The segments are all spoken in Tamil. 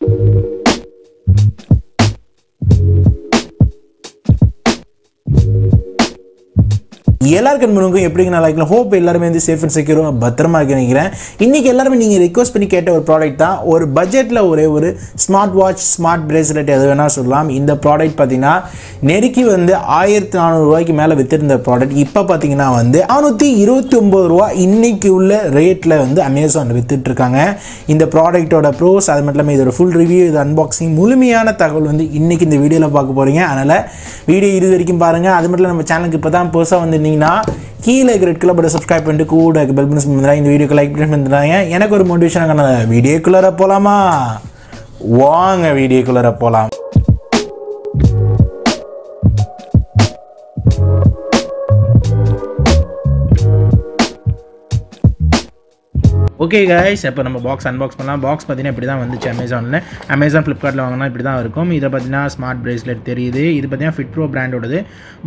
Thank you. எல்லாருக்கும் நண்பனுக்கும் எப்படிங்க நல்லா இருக்கலாம் ஹோப் எல்லாருமே வந்து சேஃப் அண்ட் செக்யூராக பத்திரமா இருக்க நினைக்கிறேன் இன்றைக்கி எல்லாருமே நீங்கள் ரிக்வஸ்ட் பண்ணி கேட்ட ஒரு ப்ராடக்ட் தான் ஒரு பட்ஜெட்டில் ஒரே ஒரு ஸ்மார்ட் வாட்ச் ஸ்மார்ட் பிரேஸ்லெட் எது வேணால் சொல்லலாம் இந்த ப்ராடக்ட் பார்த்தீங்கன்னா நெருக்கி வந்து ஆயிரத்தி நானூறுரூவாய்க்கு மேலே வித்திருந்த ப்ராடக்ட் இப்போ பார்த்தீங்கன்னா வந்து நானூற்றி இருபத்தி ஒம்பது ரூபா இன்றைக்கி உள்ள ரேட்டில் வந்து அமேசானில் விற்றுட்ருக்காங்க இந்த ப்ராடக்ட்டோட ப்ரோஸ் அது மட்டும் இல்லாமல் இதோட ஃபுல் ரிவ்யூ இது அன்பாக்சிங் முழுமையான தகவல் வந்து இன்றைக்கி இந்த வீடியோவில் பார்க்க போகிறீங்க அதனால் வீடியோ இது வரைக்கும் பாருங்கள் அது மட்டும் நம்ம சேனலுக்கு இப்போ தான் புதுசாக வந்து நீங்கள் பண்ணிங்கன்னா கீழே இருக்கிற ரெட் கலர் பட்டை சப்ஸ்கிரைப் பண்ணிட்டு கூட பெல் பண்ணி பண்ணுறாங்க இந்த வீடியோக்கு லைக் பண்ணி பண்ணுறாங்க எனக்கு ஒரு மோட்டிவேஷனாக வீடியோக்குள்ளே போகலாமா வாங்க வீடியோக்குள்ளே போகலாம் ஓகே கைஸ் இப்போ நம்ம பாக்ஸ் அன்பாக்ஸ் பண்ணலாம் பாக்ஸ் பார்த்தீங்கன்னா இப்படி தான் வந்துச்சு அமேசானில் அமேசான் ஃப்ளிப்கார்ட்டில் வாங்கினா இப்படி தான் இருக்கும் இதை பார்த்தீங்கன்னா ஸ்மார்ட் ப்ரேஸ்லெட் தெரியுது இது பார்த்தீங்கன்னா ஃபிட் ப்ரோ பிராண்டோடது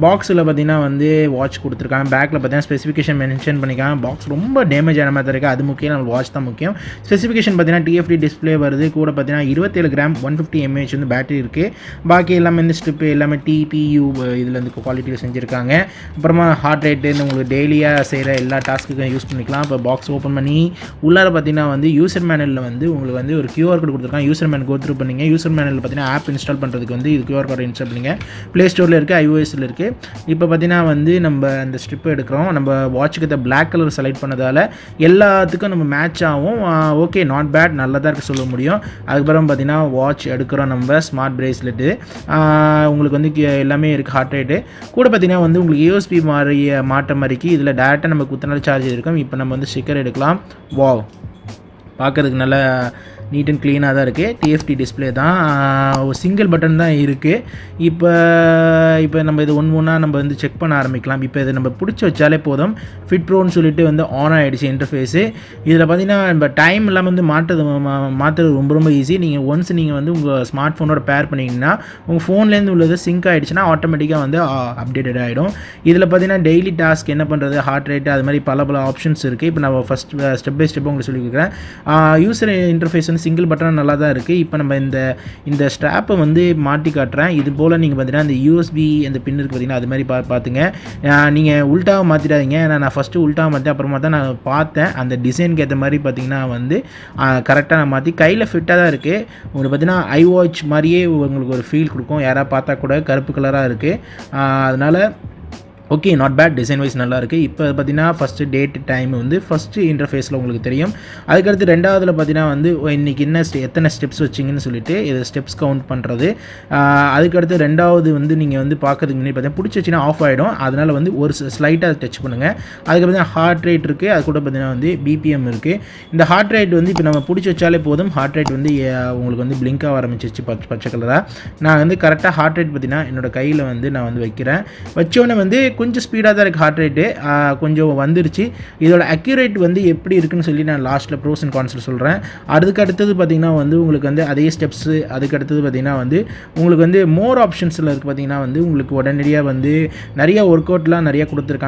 பாக்ஸில் பார்த்தீங்கன்னா வந்து வாட்ச் கொடுத்துருக்காங்க பேக்கில் பார்த்தீங்கன்னா ஸ்பெசிஃபிகேஷன் மென்ஷன் பண்ணிக்காங்க பாக்ஸ் ரொம்ப டேமேஜ் ஆன மாதிரி இருக்குது அது முக்கியம் நம்ம வாட்ச் தான் முக்கியம் ஸ்பெசிஃபிகேஷன் பார்த்தீங்கன்னா டிஎஃப்டி டிஸ்பிளே வருது கூட பார்த்தீங்கன்னா இருபத்தேழு கிராம் ஒன் ஃபிஃப்டி எம்ஏஹெச் வந்து பேட்டரி இருக்குது பாக்கி எல்லாமே இந்த ஸ்ட்ரிப்பு எல்லாமே டிபியூ இதில் வந்து குவாலிட்டியில் செஞ்சுருக்காங்க அப்புறமா ஹார்ட் ரேட்டு இந்த உங்களுக்கு டெய்லியாக செய்கிற எல்லா டாஸ்க்குக்கும் யூஸ் பண்ணிக்கலாம் இப்போ பாக்ஸ் ஓப்பன் பண்ணி உள்ளார பார்த்தீங்கன்னா வந்து யூசர் மேனலில் வந்து உங்களுக்கு வந்து ஒரு கியூஆர் கோட் கொடுத்துருக்காங்க யூசர் மேன் கோ த்ரூ பண்ணிங்க யூசர் மேனலில் பார்த்தீங்கன்னா ஆப் இன்ஸ்டால் பண்ணுறதுக்கு வந்து இது கியூஆர் கோட் இன்ஸ்டால் பண்ணிங்க ப்ளே ஸ்டோரில் இருக்குது ஐஓஎஸில் இருக்குது இப்போ பார்த்தீங்கன்னா வந்து நம்ம அந்த ஸ்ட்ரிப் எடுக்கிறோம் நம்ம வாட்சுக்கு இந்த பிளாக் கலர் செலக்ட் பண்ணதால் எல்லாத்துக்கும் நம்ம மேட்ச் ஆகும் ஓகே நாட் பேட் நல்லதாக இருக்க சொல்ல முடியும் அதுக்கப்புறம் பார்த்தீங்கன்னா வாட்ச் எடுக்கிறோம் நம்ம ஸ்மார்ட் ப்ரேஸ்லெட்டு உங்களுக்கு வந்து எல்லாமே இருக்குது ஹார்ட் ரேட்டு கூட பார்த்தீங்கன்னா வந்து உங்களுக்கு யூஎஸ்பி மாறி மாற்றம் மாதிரிக்கு இதில் டேரெக்டாக நம்ம குத்தநாள் சார்ஜ் இருக்கும் இப்போ நம்ம வந்து ஸ்டிக்கர் எடுக்கலாம் வா வாவ் பார்க்குறதுக்கு நல்லா நீட் அண்ட் க்ளீனாக தான் இருக்குது டிஎஃப்டி டிஸ்பிளே தான் சிங்கிள் பட்டன் தான் இருக்குது இப்போ இப்போ நம்ம இது ஒன்று ஒன்றா நம்ம வந்து செக் பண்ண ஆரம்பிக்கலாம் இப்போ இதை நம்ம பிடிச்சி வச்சாலே போதும் ஃபிட் ப்ரோன்னு சொல்லிட்டு வந்து ஆன் ஆகிடுச்சு இன்டர்ஃபேஸு இதில் பார்த்தீங்கன்னா நம்ம டைம் எல்லாம் வந்து மாற்றுறது மாற்றுறது ரொம்ப ரொம்ப ஈஸி நீங்கள் ஒன்ஸ் நீங்கள் வந்து உங்கள் ஸ்மார்ட் ஃபோனோட பேர் பண்ணிங்கன்னா உங்கள் ஃபோன்லேருந்து உள்ளது சிங்க் ஆகிடுச்சுன்னா ஆட்டோமேட்டிக்காக வந்து அப்டேட்டட் ஆகிடும் இதில் பார்த்தீங்கன்னா டெய்லி டாஸ்க் என்ன பண்ணுறது ஹார்ட் ரேட்டு அது மாதிரி பல பல ஆப்ஷன்ஸ் இருக்குது இப்போ நான் ஃபஸ்ட் ஸ்டெப் பை ஸ்டெப் உங்களுக்கு சொல்லி கொடுக்குறேன் யூசர் இன்டர்ஃபேஸ் வந்து சிங்கிள் பட்டனாக நல்லா தான் இருக்குது இப்போ நம்ம இந்த இந்த ஸ்ட்ராப்பை வந்து மாட்டி காட்டுறேன் இது போல் நீங்கள் பார்த்தீங்கன்னா அந்த யூஎஸ்பி அந்த பின் இருக்குது பார்த்தீங்கன்னா அது மாதிரி பா பார்த்துங்க நீங்கள் உல்ட்டாவை மாற்றிடாதீங்க ஏன்னா நான் ஃபஸ்ட்டு உல்ட்டாவை மாற்றி அப்புறமா தான் நான் பார்த்தேன் அந்த டிசைனுக்கு ஏற்ற மாதிரி பார்த்தீங்கன்னா வந்து கரெக்டாக நான் மாற்றி கையில் ஃபிட்டாக தான் இருக்குது உங்களுக்கு பார்த்தீங்கன்னா ஐ வாட்ச் மாதிரியே உங்களுக்கு ஒரு ஃபீல் கொடுக்கும் யாராவது பார்த்தா கூட கருப்பு கலராக இருக்குது அதனால் okay not bad design wise நல்லா இருக்குது இப்போ பார்த்தீங்கன்னா ஃபஸ்ட்டு டேட் டைம் வந்து ஃபஸ்ட்டு இன்டர்ஃபேஸில் உங்களுக்கு தெரியும் அதுக்கடுத்து ரெண்டாவதில் பார்த்தீங்கன்னா வந்து இன்றைக்கி என்ன எத்தனை ஸ்டெப்ஸ் வச்சிங்கன்னு சொல்லிட்டு இது ஸ்டெப்ஸ் கவுண்ட் பண்ணுறது அதுக்கடுத்து ரெண்டாவது வந்து நீங்கள் வந்து பார்க்கறதுக்கு முன்னாடி பார்த்தீங்கன்னா பிடிச்சிச்சின்னா ஆஃப் ஆகிடும் அதனால் வந்து ஒரு ஸ்லைட்டாக டச் பண்ணுங்கள் அதுக்கு பார்த்தீங்கன்னா ஹார்ட் ரேட் இருக்குது அது கூட பார்த்தீங்கன்னா வந்து பிபிஎம் இருக்குது இந்த ஹார்ட் ரேட் வந்து இப்போ நம்ம பிடிச்சி வச்சாலே போதும் ஹார்ட் ரேட் வந்து உங்களுக்கு வந்து பிளிங்காக ஆரம்பிச்சிச்சு பச்சை பச்சை கலராக நான் வந்து கரெக்டாக ஹார்ட் ரேட் பார்த்தீங்கன்னா என்னோடய கையில் வந்து நான் வந்து வைக்கிறேன் வச்சோன்னே வந்து கொஞ்சம் ஸ்பீடாக தான் இருக்குது ஹார்ட் ரேட்டு கொஞ்சம் வந்துருச்சு இதோட அக்யூரேட் வந்து எப்படி இருக்குன்னு சொல்லி நான் லாஸ்ட்டில் ப்ரோஸ் அண்ட் கான்ஸில் சொல்கிறேன் அதுக்கு அடுத்தது பார்த்திங்கன்னா வந்து உங்களுக்கு வந்து அதே ஸ்டெப்ஸு அதுக்கு அடுத்தது பார்த்திங்கன்னா வந்து உங்களுக்கு வந்து மோர் ஆப்ஷன்ஸில் இருக்குது பார்த்திங்கன்னா வந்து உங்களுக்கு உடனடியாக வந்து நிறைய ஒர்க் அவுட்லாம் நிறையா கொடுத்துருக்காங்க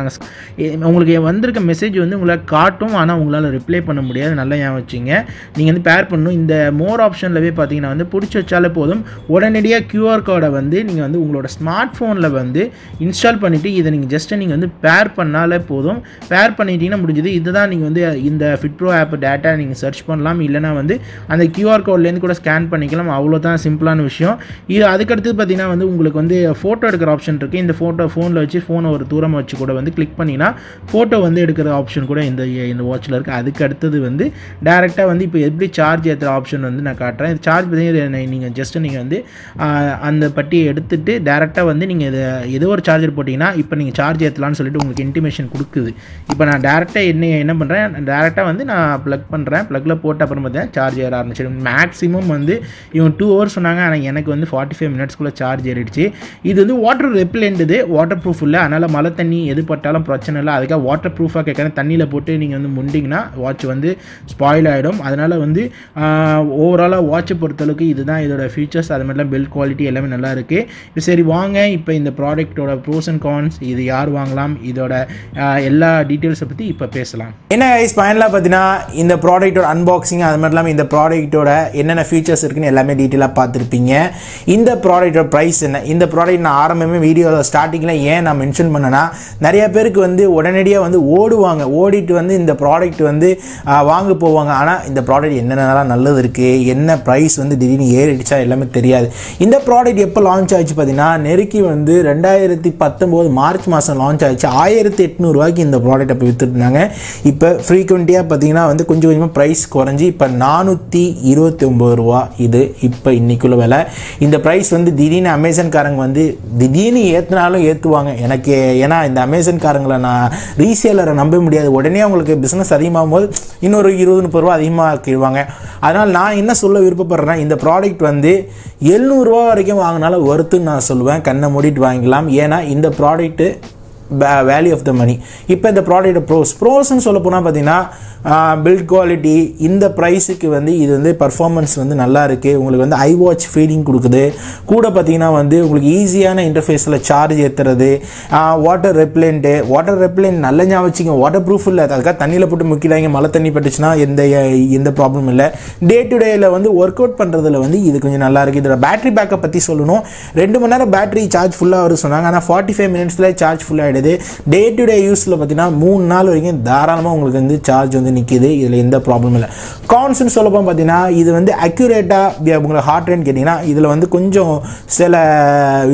உங்களுக்கு வந்திருக்க மெசேஜ் வந்து உங்களை காட்டும் ஆனால் உங்களால் ரிப்ளை பண்ண முடியாது நல்லா ஏன் வச்சுங்க நீங்கள் வந்து பேர் பண்ணணும் இந்த மோர் ஆப்ஷனில் பார்த்தீங்கன்னா வந்து பிடிச்சி வச்சாலே போதும் உடனடியாக க்யூஆர் கோடை வந்து நீங்கள் வந்து உங்களோட ஸ்மார்ட் ஃபோனில் வந்து இன்ஸ்டால் பண்ணிவிட்டு இதை நீங்கள் நீங்கள் ஜஸ்ட்டு நீங்கள் வந்து பேர் பண்ணாலே போதும் பேர் பண்ணிட்டீங்கன்னா முடிஞ்சது இதுதான் நீங்கள் வந்து இந்த ஃபிட்ரோ ஆப் டேட்டா நீங்கள் சர்ச் பண்ணலாம் இல்லைனா வந்து அந்த கியூஆர் கோட்லேருந்து கூட ஸ்கேன் பண்ணிக்கலாம் அவ்வளோ தான் சிம்பிளான விஷயம் இது அதுக்கடுத்து பார்த்தீங்கன்னா வந்து உங்களுக்கு வந்து ஃபோட்டோ எடுக்கிற ஆப்ஷன் இருக்குது இந்த ஃபோட்டோ ஃபோனில் வச்சு ஃபோனை ஒரு தூரமாக வச்சு கூட வந்து கிளிக் பண்ணிங்கன்னா ஃபோட்டோ வந்து எடுக்கிற ஆப்ஷன் கூட இந்த இந்த வாட்சில் இருக்குது அதுக்கு அடுத்தது வந்து டேரெக்டாக வந்து இப்போ எப்படி சார்ஜ் ஏற்றுற ஆப்ஷன் வந்து நான் காட்டுறேன் இது சார்ஜ் பார்த்தீங்கன்னா நீங்கள் ஜஸ்ட்டு நீங்கள் வந்து அந்த பட்டியை எடுத்துகிட்டு டேரெக்டாக வந்து நீங்கள் இதை ஏதோ ஒரு சார்ஜர் போட்டிங்கன்னா இப்போ நீங்கள் சார்ஜ் ஏற்றலான்னு சொல்லிட்டு உங்களுக்கு இன்டிமேஷன் கொடுக்குது இப்போ நான் டேரெக்டாக என்ன என்ன பண்ணுறேன் டேரெக்டாக வந்து நான் ப்ளக் பண்ணுறேன் ப்ளக்கில் போட்ட அப்புறம் தான் சார்ஜ் ஏற ஆரம்பிச்சிடும் மேக்ஸிமம் வந்து இவங்க டூ ஹவர்ஸ் சொன்னாங்க ஆனால் எனக்கு வந்து ஃபார்ட்டி ஃபைவ் மினிட்ஸ்குள்ளே சார்ஜ் ஏறிடுச்சு இது வந்து வாட்டர் ரெப்பிலண்ட் வாட்டர் ப்ரூஃப் இல்லை அதனால் மழை தண்ணி எது பட்டாலும் பிரச்சனை இல்லை அதுக்காக வாட்டர் ப்ரூஃபாக கேட்குறேன் தண்ணியில் போட்டு நீங்கள் வந்து முண்டிங்கன்னா வாட்ச் வந்து ஸ்பாயில் ஆகிடும் அதனால் வந்து ஓவராலாக வாட்சை பொறுத்தளவுக்கு இதுதான் இதோட ஃபீச்சர்ஸ் அது மாதிரிலாம் பில்ட் குவாலிட்டி எல்லாமே நல்லா இருக்குது சரி வாங்க இப்போ இந்த ப்ராடக்ட்டோட ப்ரோஸ் அண்ட் கான்ஸ் இது யார் வாங்கலாம் இதோட எல்லா டீட்டெயில்ஸை பற்றி இப்போ பேசலாம் என்ன கைஸ் பயனில் பார்த்தீங்கன்னா இந்த ப்ராடக்ட்டோட அன்பாக்சிங் அது மாதிரி இல்லாமல் இந்த ப்ராடக்ட்டோட என்னென்ன ஃபீச்சர்ஸ் இருக்குன்னு எல்லாமே டீட்டெயிலாக பார்த்துருப்பீங்க இந்த ப்ராடக்ட்டோட ப்ரைஸ் என்ன இந்த ப்ராடக்ட் நான் ஆரம்பமே வீடியோவில் ஸ்டார்டிங்கில் ஏன் நான் மென்ஷன் பண்ணேன்னா நிறைய பேருக்கு வந்து உடனடியாக வந்து ஓடுவாங்க ஓடிட்டு வந்து இந்த ப்ராடக்ட் வந்து வாங்க போவாங்க ஆனால் இந்த ப்ராடக்ட் என்னென்னலாம் நல்லது இருக்குது என்ன ப்ரைஸ் வந்து திடீர்னு ஏறிடுச்சா எல்லாமே தெரியாது இந்த ப்ராடக்ட் எப்போ லான்ச் ஆச்சு பார்த்தீங்கன்னா நெருக்கி வந்து ரெண்டாயிரத்தி பத்தொம்போது மார்ச் மார்ச் மாதம் லான்ச் ஆயிடுச்சு ஆயிரத்தி எட்நூறுவாய்க்கு இந்த ப்ராடக்ட் அப்போ விற்றுட்டுருந்தாங்க இப்போ ஃப்ரீக்வெண்ட்டியாக பார்த்தீங்கன்னா வந்து கொஞ்சம் கொஞ்சமாக ப்ரைஸ் குறைஞ்சி இப்போ நானூற்றி இருபத்தி ஒம்பது ரூபா இது இப்போ இன்றைக்குள்ள விலை இந்த ப்ரைஸ் வந்து திடீர்னு அமேசான்காரங்க வந்து திடீர்னு ஏற்றினாலும் ஏற்றுவாங்க எனக்கு ஏன்னா இந்த அமேசான்காரங்களை நான் ரீசேலரை நம்ப முடியாது உடனே அவங்களுக்கு பிஸ்னஸ் அதிகமாகும் போது இன்னொரு இருபது முப்பது ரூபா அதிகமாக அதிகமாக்கிடுவாங்க அதனால் நான் என்ன சொல்ல விருப்பப்படுறேன்னா இந்த ப்ராடக்ட் வந்து எழுநூறுவா வரைக்கும் வாங்கினாலும் வருத்துன்னு நான் சொல்லுவேன் கண்ணை மூடிட்டு வாங்கிக்கலாம் ஏன்னா இந்த product value of the money இப்போ இந்த ப்ராடக்ட் ப்ரோஸ் ப்ரோஸ்ன்னு சொல்ல போனால் பார்த்தீங்கன்னா பில்ட் குவாலிட்டி இந்த ப்ரைஸுக்கு வந்து இது வந்து பர்ஃபார்மன்ஸ் வந்து நல்லா இருக்குது உங்களுக்கு வந்து ஐ வாட்ச் ஃபீலிங் கொடுக்குது கூட பார்த்தீங்கன்னா வந்து உங்களுக்கு ஈஸியான இன்டர்ஃபேஸில் சார்ஜ் ஏற்றுறது வாட்டர் ரெப்லண்ட்டு வாட்டர் ரெப்லண்ட் நல்ல ஞாபகம் வச்சுங்க வாட்டர் ப்ரூஃப் இல்லை அதுக்காக தண்ணியில் போட்டு முக்கிடாங்க மழை தண்ணி பட்டுச்சுன்னா எந்த எந்த ப்ராப்ளம் இல்லை டே டு டேயில் வந்து ஒர்க் அவுட் பண்ணுறதுல வந்து இது கொஞ்சம் நல்லா இருக்குது இதோட பேட்டரி பேக்கப் பற்றி சொல்லணும் ரெண்டு மணி நேரம் பேட்டரி சார்ஜ் ஃபுல்லாக வரும் சொன்னாங்க ஆனால் ஃபார்ட்டி ஃபைவ் மினிட்ஸில் சார்ஜ் ஆகிடுது வருது டே டு டே யூஸில் பார்த்தீங்கன்னா மூணு நாள் வரைக்கும் தாராளமாக உங்களுக்கு வந்து சார்ஜ் வந்து நிற்கிது இதில் எந்த ப்ராப்ளமும் இல்லை கான்ஸ்னு சொல்லப்போ பார்த்தீங்கன்னா இது வந்து அக்யூரேட்டாக உங்களை ஹார்ட் ரேட் கேட்டிங்கன்னா இதில் வந்து கொஞ்சம் சில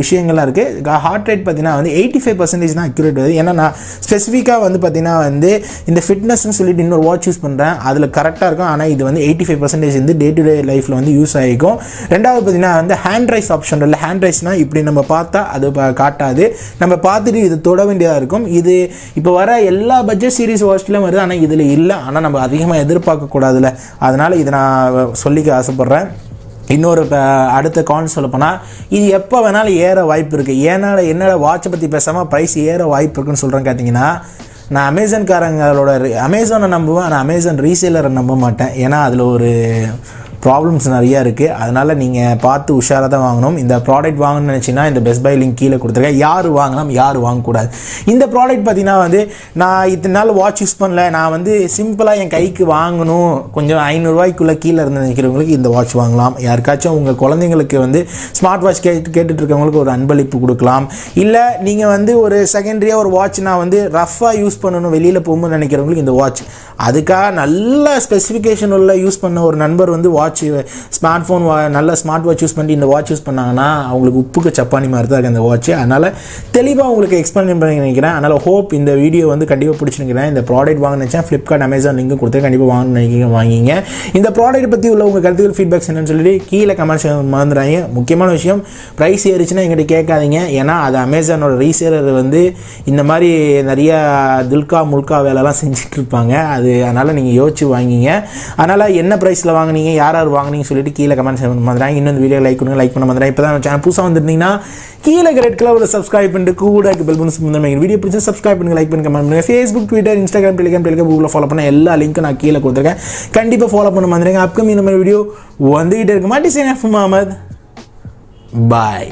விஷயங்கள்லாம் இருக்குது ஹார்ட் ரேட் பார்த்தீங்கன்னா வந்து எயிட்டி ஃபைவ் பர்சன்டேஜ் தான் அக்யூரேட் வருது ஏன்னா நான் ஸ்பெசிஃபிக்காக வந்து பார்த்தீங்கன்னா வந்து இந்த ஃபிட்னஸ்னு சொல்லிட்டு இன்னொரு வாட்ச் யூஸ் பண்ணுறேன் அதில் கரெக்டாக இருக்கும் ஆனால் இது வந்து எயிட்டி ஃபைவ் பர்சன்டேஜ் வந்து டே டு டே லைஃப்பில் வந்து யூஸ் ஆகிக்கும் ரெண்டாவது பார்த்தீங்கன்னா வந்து ஹேண்ட் ரைஸ் ஆப்ஷன் இல்லை ஹேண்ட் ரைஸ்னால் இப்படி நம்ம பார்த்தா அது காட்டாது நம்ம பார்த்துட்டு இது தொட வேண்டியதாக இருக்கும் இது இப்போ வர எல்லா பட்ஜெட் சீரிஸ் வாட்ச்லையும் வருது ஆனால் இதில் இல்லை ஆனால் நம்ம அதிகமாக எதிர்பார்க்கக்கூடாதுல்ல அதனால் இதை நான் சொல்லிக்க ஆசைப்பட்றேன் இன்னொரு அடுத்த கான் சொல்லப்போனால் போனால் இது எப்போ வேணாலும் ஏற வாய்ப்பு இருக்குது ஏனால் என்னோட வாட்சை பற்றி பேசாமல் ப்ரைஸ் ஏற வாய்ப்பு இருக்குன்னு சொல்கிறேன் கேட்டிங்கன்னா நான் அமேசான்காரங்களோட அமேசானை நம்புவேன் ஆனால் அமேசான் ரீசேலரை நம்ப மாட்டேன் ஏன்னா அதில் ஒரு ப்ராப்ளம்ஸ் நிறையா இருக்குது அதனால் நீங்கள் பார்த்து உஷாராக தான் வாங்கணும் இந்த ப்ராடக்ட் வாங்கணும்னு நினச்சின்னா இந்த பெஸ்ட் பை லிங்க் கீழே கொடுத்துருக்கேன் யார் வாங்கலாம் யார் வாங்கக்கூடாது இந்த ப்ராடக்ட் பார்த்திங்கன்னா வந்து நான் இத்தனை நாள் வாட்ச் யூஸ் பண்ணல நான் வந்து சிம்பிளாக என் கைக்கு வாங்கணும் கொஞ்சம் ஐநூறுரூவாய்க்குள்ளே கீழே இருந்து நினைக்கிறவங்களுக்கு இந்த வாட்ச் வாங்கலாம் யாருக்காச்சும் உங்கள் குழந்தைங்களுக்கு வந்து ஸ்மார்ட் வாட்ச் கேட்டு கேட்டுட்டு இருக்கவங்களுக்கு ஒரு அன்பளிப்பு கொடுக்கலாம் இல்லை நீங்கள் வந்து ஒரு செகண்டரியாக ஒரு வாட்ச் நான் வந்து ரஃப்பாக யூஸ் பண்ணணும் வெளியில் போகும்போது நினைக்கிறவங்களுக்கு இந்த வாட்ச் அதுக்காக நல்ல ஸ்பெசிஃபிகேஷன் உள்ள யூஸ் பண்ண ஒரு நண்பர் வந்து வாட்ச் வாட்ச் ஸ்மார்ட் ஃபோன் நல்ல ஸ்மார்ட் வாட்ச் யூஸ் பண்ணி இந்த வாட்ச் யூஸ் பண்ணாங்கன்னா அவங்களுக்கு உப்புக்கு சப்பானி மாதிரி தான் இருக்குது அந்த வாட்ச் அதனால் தெளிவாக உங்களுக்கு எக்ஸ்பிளைன் பண்ணி நினைக்கிறேன் அதனால் ஹோப் இந்த வீடியோ வந்து கண்டிப்பாக பிடிச்சிருக்கிறேன் இந்த ப்ராடக்ட் வாங்கினச்சா ஃப்ளிப்கார்ட் அமேசான் லிங்க் கொடுத்து கண்டிப்பாக வாங்கினீங்க வாங்கிங்க இந்த ப்ராடக்ட் பற்றி உள்ள உங்கள் கருத்துக்கள் ஃபீட்பேக்ஸ் என்னன்னு சொல்லிட்டு கீழே கமெண்ட் மறந்துடுறாங்க முக்கியமான விஷயம் ப்ரைஸ் ஏறிச்சுன்னா எங்கிட்ட கேட்காதீங்க ஏன்னா அது அமேசானோட ரீசேலர் வந்து இந்த மாதிரி நிறைய துல்கா முல்கா வேலைலாம் செஞ்சுட்டு இருப்பாங்க அது அதனால் நீங்கள் யோசிச்சு வாங்கிங்க அதனால் என்ன ப்ரைஸில் வாங்கினீங்க யார் ஆர்ஆர் வாங்கினீங்கன்னு சொல்லிட்டு கீழே கமெண்ட் மாதிரி இன்னும் வீடியோ லைக் பண்ணுங்க லைக் பண்ண மாதிரி இப்போ தான் சேனல் புதுசாக வந்துருந்தீங்கன்னா கீழே ரெட் கலர் ஒரு சப்ஸ்கிரைப் பண்ணிட்டு கூட பெல் பண்ணி வீடியோ பிடிச்சி சப்ஸ்கிரைப் பண்ணுங்க லைக் பண்ணி கமெண்ட் பண்ணுங்க Facebook Twitter Instagram Telegram Telegram கூகுளில் ஃபாலோ பண்ண எல்லா லிங்க்கும் நான் கீழே கொடுத்துருக்கேன் கண்டிப்பாக ஃபாலோ பண்ண மாதிரி அப்கமிங் நம்ம வீடியோ வந்துகிட்டே இருக்க மாட்டி சேன் அஃப் முகமது பாய்